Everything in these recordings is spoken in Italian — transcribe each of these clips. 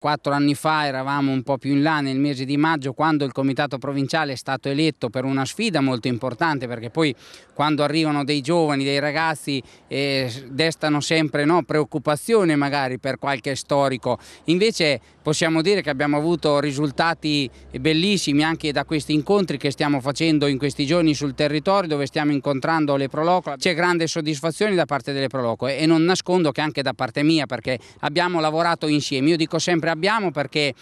Quattro anni fa eravamo un po' più in là nel mese di maggio quando il comitato provinciale è stato eletto per una sfida molto importante perché poi quando arrivano dei giovani, dei ragazzi eh, destano sempre no, preoccupazione magari per qualche storico. Invece possiamo dire che abbiamo avuto risultati bellissimi anche da questi incontri che stiamo facendo in questi giorni sul territorio dove stiamo incontrando le Proloco. C'è grande soddisfazione da parte delle Proloco e non nascondo che anche da parte mia perché abbiamo lavorato insieme. Io dico sempre sempre abbiamo perché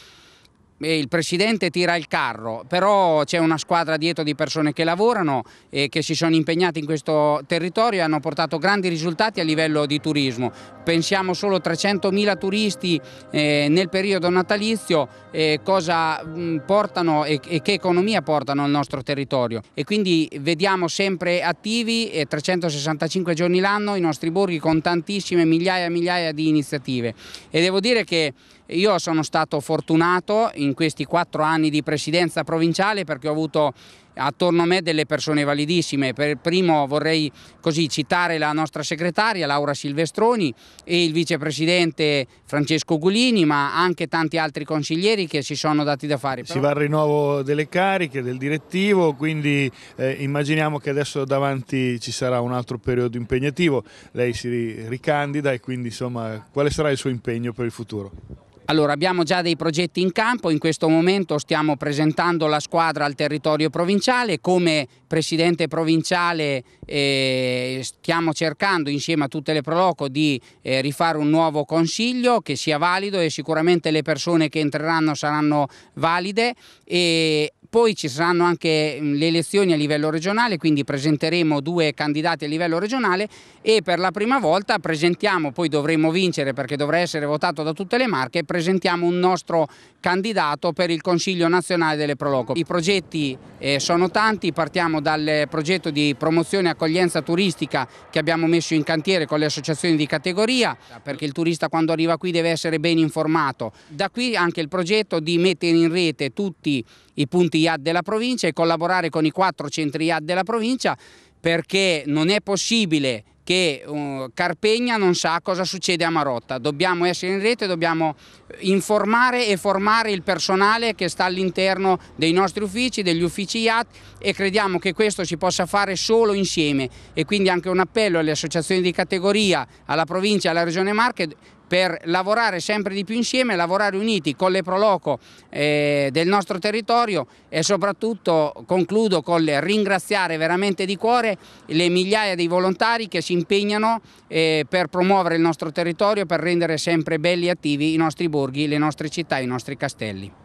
eh, il presidente tira il carro, però c'è una squadra dietro di persone che lavorano e che si sono impegnate in questo territorio e hanno portato grandi risultati a livello di turismo. Pensiamo solo 300.000 turisti eh, nel periodo natalizio, eh, cosa mm, portano e, che economia portano al nostro territorio. E quindi vediamo sempre attivi 365 giorni l'anno i nostri borghi con tantissime migliaia e migliaia di iniziative. E devo dire che io sono stato fortunato in questi quattro anni di presidenza provinciale perché ho avuto attorno a me delle persone validissime. Per primo vorrei così citare la nostra segretaria Laura Silvestroni e il vicepresidente Francesco Gulini, ma anche tanti altri consiglieri che si sono dati da fare. Si va al rinnovo delle cariche, del direttivo, quindi eh, immaginiamo che adesso davanti ci sarà un altro periodo impegnativo. Lei si ricandida e quindi insomma quale sarà il suo impegno per il futuro? Allora, abbiamo già dei progetti in campo, in questo momento stiamo presentando la squadra al territorio provinciale, come presidente provinciale eh, stiamo cercando insieme a tutte le Proloco di eh, rifare un nuovo consiglio che sia valido e sicuramente le persone che entreranno saranno valide e poi ci saranno anche le elezioni a livello regionale, quindi presenteremo due candidati a livello regionale e per la prima volta presentiamo, poi dovremo vincere perché dovrà essere votato da tutte le marche, presentiamo un nostro candidato per il Consiglio nazionale delle Proloco. I progetti eh, sono tanti, partiamo dal progetto di promozione e accoglienza turistica che abbiamo messo in cantiere con le associazioni di categoria, perché il turista quando arriva qui deve essere ben informato. Da qui anche il progetto di mettere in rete tutti i punti IAD della provincia e collaborare con i quattro centri IAD della provincia perché non è possibile che uh, Carpegna non sa cosa succede a Marotta. Dobbiamo essere in rete, dobbiamo informare e formare il personale che sta all'interno dei nostri uffici, degli uffici IAT e crediamo che questo si possa fare solo insieme e quindi anche un appello alle associazioni di categoria, alla provincia, alla regione Marche per lavorare sempre di più insieme, lavorare uniti con le Proloco eh, del nostro territorio e soprattutto concludo con ringraziare veramente di cuore le migliaia di volontari che si impegnano eh, per promuovere il nostro territorio, per rendere sempre belli e attivi i nostri borghi, le nostre città, i nostri castelli.